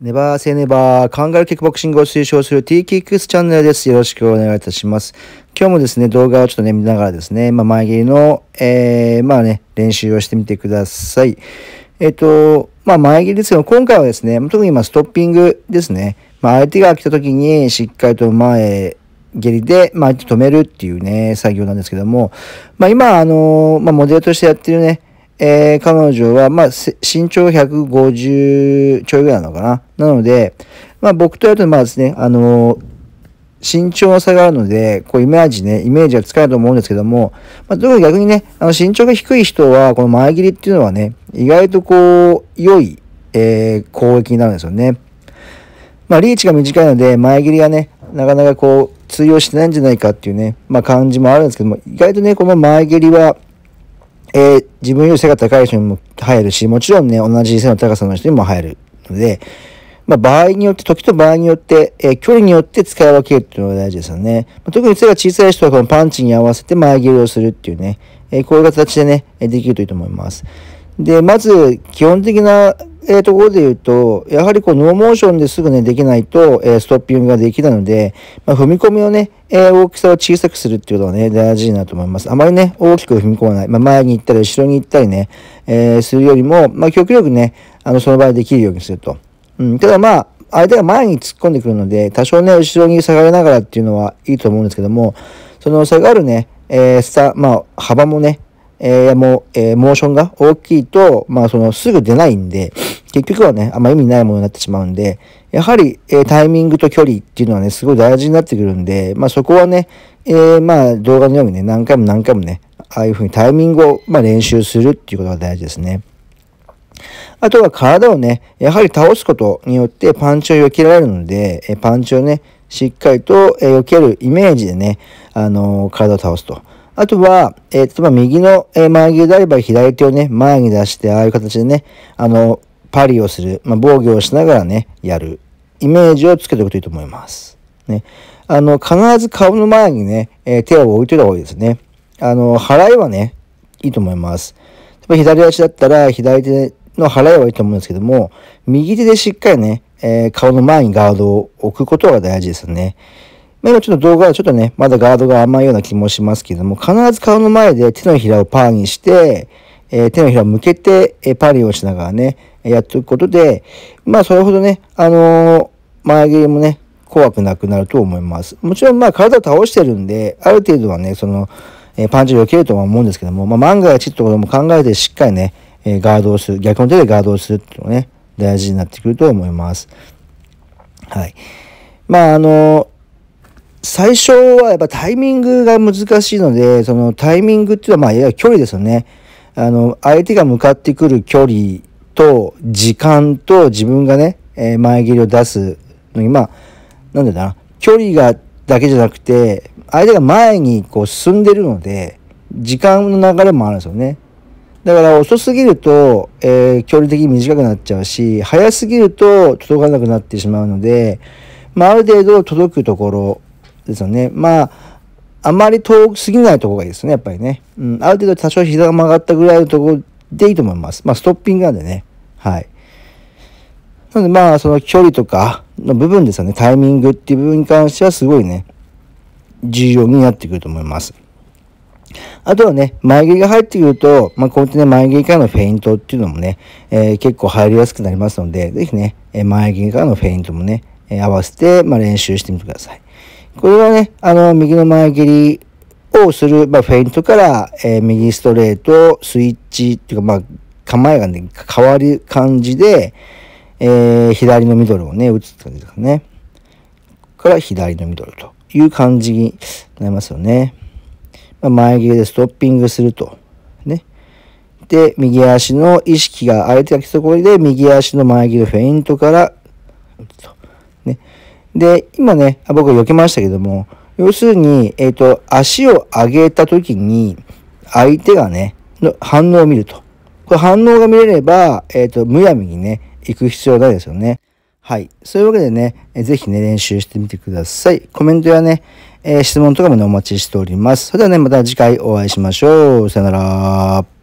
ネバーセネバー、カンガルキックボクシングを推奨する t k x チャンネルです。よろしくお願いいたします。今日もですね、動画をちょっとね、見ながらですね、まあ、前蹴りの、えー、まあね、練習をしてみてください。えっ、と、まあ、前蹴りですけど、今回はですね、特に今、ストッピングですね。まあ、相手が来た時に、しっかりと前、蹴りで、まあ、止めるっていうね、作業なんですけども、まあ、今、あの、まあ、モデルとしてやってるね、えー、彼女は、まあ、身長150ちょいぐらいなのかな。なので、まあ、僕とやると、まあですね、あのー、身長の差があるので、こう、イメージね、イメージはつかないと思うんですけども、まあ、特に逆にね、あの、身長が低い人は、この前切りっていうのはね、意外とこう、良い、えー、攻撃になるんですよね。まあ、リーチが短いので、前切りがね、なかなかこう、通用してないんじゃないかっていうね、まあ、感じもあるんですけども、意外とね、この前蹴りは、えー、自分より背が高い人にも入るし、もちろんね、同じ背の高さの人にも入るので、まあ、場合によって、時と場合によって、えー、距離によって使い分けるっていうのが大事ですよね。まあ、特に背が小さい人はこのパンチに合わせて前蹴りをするっていうね、えー、こういう形でね、できるといいと思います。で、まず、基本的なえー、ところで言うと、やはりこう、ノーモーションですぐね、できないと、えー、ストッピングができないので、まあ、踏み込みをね、えー、大きさを小さくするっていうのはね、大事だと思います。あまりね、大きく踏み込まない。まあ、前に行ったり、後ろに行ったりね、えー、するよりも、まあ、極力ね、あの、その場でできるようにすると。うん、ただまあ、相手が前に突っ込んでくるので、多少ね、後ろに下がりながらっていうのはいいと思うんですけども、その下がるね、えー、さ、まあ、幅もね、えー、もう、えー、モーションが大きいと、まあ、その、すぐ出ないんで、結局はね、あんま意味ないものになってしまうんで、やはり、えー、タイミングと距離っていうのはね、すごい大事になってくるんで、まあそこはね、えー、まあ動画のようにね、何回も何回もね、ああいうふうにタイミングを、まあ、練習するっていうことが大事ですね。あとは体をね、やはり倒すことによってパンチを避けられるので、えパンチをね、しっかりと、え避けるイメージでね、あのー、体を倒すと。あとは、えー、例えば右の、えー、前切りであれば左手をね、前に出して、ああいう形でね、あの、パリをする、まあ、防御をしながらね、やる、イメージをつけておくといいと思います。ね。あの、必ず顔の前にね、えー、手を置いといた方がいいですね。あの、払いはね、いいと思います。左足だったら、左手の払いはいいと思うんですけども、右手でしっかりね、えー、顔の前にガードを置くことが大事ですよね。今ちょっと動画はちょっとね、まだガードが甘いような気もしますけども、必ず顔の前で手のひらをパーにして、えー、手のひらを向けて、えー、パリをしながらね、やっていくことで、まあ、それほどね、あの前蹴りもね、怖くなくなると思います。もちろん、まあ、体を倒してるんで、ある程度はね、その、えパンチを避けるとは思うんですけども、まあ、万が一ってことも考えてしっかりね、えガードをする、逆の手でガードをするっていうのね、大事になってくると思います。はい。まあ、あの最初はやっぱタイミングが難しいので、そのタイミングっていうのは、まあ、いわゆる距離ですよね。あの、相手が向かってくる距離と時間と自分がね、え前蹴りを出すのに、まあ、なんだな、距離がだけじゃなくて、相手が前にこう進んでるので、時間の流れもあるんですよね。だから遅すぎると、えー、距離的に短くなっちゃうし、早すぎると届かなくなってしまうので、まあ、ある程度届くところですよね。まあ、あまり遠すぎないとこがいいですね、やっぱりね。うん、ある程度多少膝が曲がったぐらいのとこでいいと思います。まあ、ストッピングなんでね。はい。なので、まあ、その距離とかの部分ですよね。タイミングっていう部分に関してはすごいね、重要になってくると思います。あとはね、前蹴りが入ってくると、まあ、こうやってね、前蹴りからのフェイントっていうのもね、えー、結構入りやすくなりますので、ぜひね、前蹴りからのフェイントもね、合わせて、まあ、練習してみてください。これはね、あの、右の前蹴りをする、まあ、フェイントから、えー、右ストレート、スイッチっていうか、まあ、構えがね、変わる感じで、えー、左のミドルをね、打つって感じですね。から左のミドルという感じになりますよね。まあ、前蹴りでストッピングすると。ね。で、右足の意識が相手が来たところで、右足の前蹴りフェイントから打つと。で、今ね、僕避けましたけども、要するに、えっ、ー、と、足を上げた時に、相手がね、の反応を見ると。これ反応が見れれば、えっ、ー、と、むやみにね、行く必要ないですよね。はい。そういうわけでね、ぜひね、練習してみてください。コメントやね、えー、質問とかもね、お待ちしております。それではね、また次回お会いしましょう。さよなら。